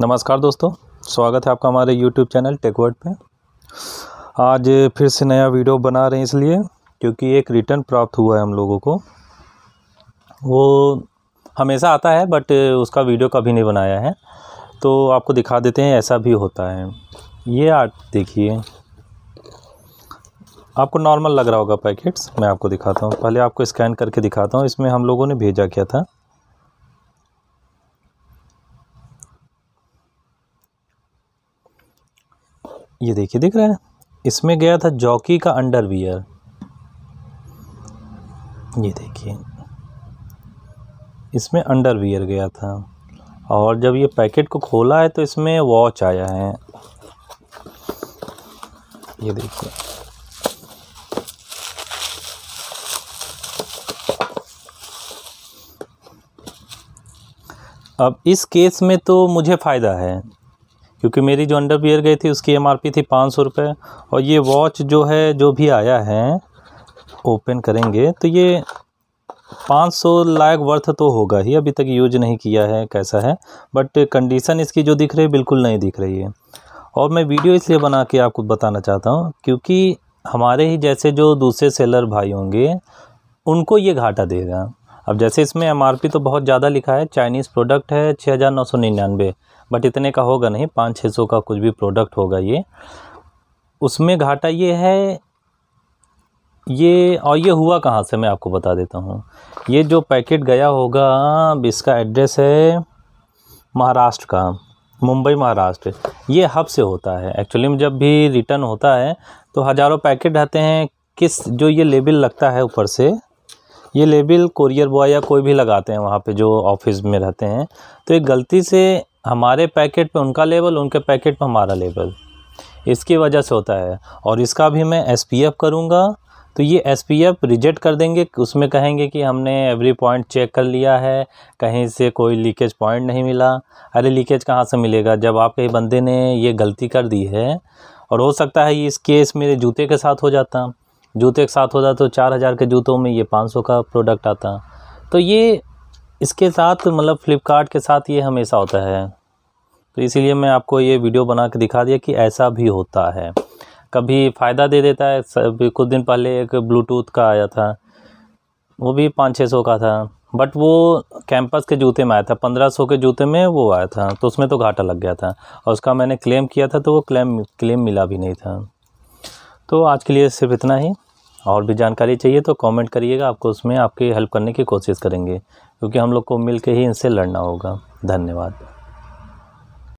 नमस्कार दोस्तों स्वागत है आपका हमारे यूट्यूब चैनल टेकवर्ड पे आज फिर से नया वीडियो बना रहे हैं इसलिए क्योंकि एक रिटर्न प्राप्त हुआ है हम लोगों को वो हमेशा आता है बट उसका वीडियो कभी नहीं बनाया है तो आपको दिखा देते हैं ऐसा भी होता है ये आर्ट देखिए आपको नॉर्मल लग रहा होगा पैकेट्स मैं आपको दिखाता हूँ पहले आपको स्कैन करके दिखाता हूँ इसमें हम लोगों ने भेजा क्या था ये देखिए दिख रहा है इसमें गया था जॉकी का अंडरवियर ये देखिए इसमें अंडरवियर गया था और जब ये पैकेट को खोला है तो इसमें वॉच आया है ये देखिए अब इस केस में तो मुझे फ़ायदा है क्योंकि मेरी जो अंडरवियर गई थी उसकी एमआरपी थी पाँच सौ रुपये और ये वॉच जो है जो भी आया है ओपन करेंगे तो ये पाँच सौ लायक वर्थ तो होगा ही अभी तक यूज नहीं किया है कैसा है बट कंडीशन इसकी जो दिख रही है बिल्कुल नहीं दिख रही है और मैं वीडियो इसलिए बना के आपको बताना चाहता हूँ क्योंकि हमारे ही जैसे जो दूसरे सेलर भाई होंगे उनको ये घाटा देगा अब जैसे इसमें एमआरपी तो बहुत ज़्यादा लिखा है चाइनीज़ प्रोडक्ट है छः हज़ार नौ सौ निन्यानवे बट इतने का होगा नहीं पाँच छः सौ का कुछ भी प्रोडक्ट होगा ये उसमें घाटा ये है ये और ये हुआ कहाँ से मैं आपको बता देता हूँ ये जो पैकेट गया होगा इसका एड्रेस है महाराष्ट्र का मुंबई महाराष्ट्र ये हब से होता है एक्चुअली में जब भी रिटर्न होता है तो हज़ारों पैकेट रहते हैं किस जो ये लेबल लगता है ऊपर से ये लेबल कोरियर बॉय या कोई भी लगाते हैं वहाँ पे जो ऑफिस में रहते हैं तो एक गलती से हमारे पैकेट पे उनका लेबल उनके पैकेट पे हमारा लेबल इसकी वजह से होता है और इसका भी मैं एस पी एफ करूँगा तो ये एस पी एफ रिजेक्ट कर देंगे उसमें कहेंगे कि हमने एवरी पॉइंट चेक कर लिया है कहीं से कोई लीकेज पॉइंट नहीं मिला अरे लीकेज कहाँ से मिलेगा जब आपके बंदे ने ये गलती कर दी है और हो सकता है इस केस मेरे जूते के साथ हो जाता जूते के साथ हो जाता तो चार हज़ार के जूतों में ये पाँच सौ का प्रोडक्ट आता तो ये इसके साथ मतलब फ़्लिपकार्ट के साथ ये हमेशा होता है तो इसीलिए मैं आपको ये वीडियो बना के दिखा दिया कि ऐसा भी होता है कभी फ़ायदा दे देता है कुछ दिन पहले एक ब्लूटूथ का आया था वो भी पाँच छः सौ का था बट वो कैंपस के जूते में आया था पंद्रह सौ के जूते में वो आया था तो उसमें तो घाटा लग गया था और उसका मैंने क्लेम किया था तो वो क्लेम क्लेम मिला भी नहीं था तो आज के लिए सिर्फ इतना ही और भी जानकारी चाहिए तो कमेंट करिएगा आपको उसमें आपकी हेल्प करने की कोशिश करेंगे क्योंकि हम लोग को मिल ही इनसे लड़ना होगा धन्यवाद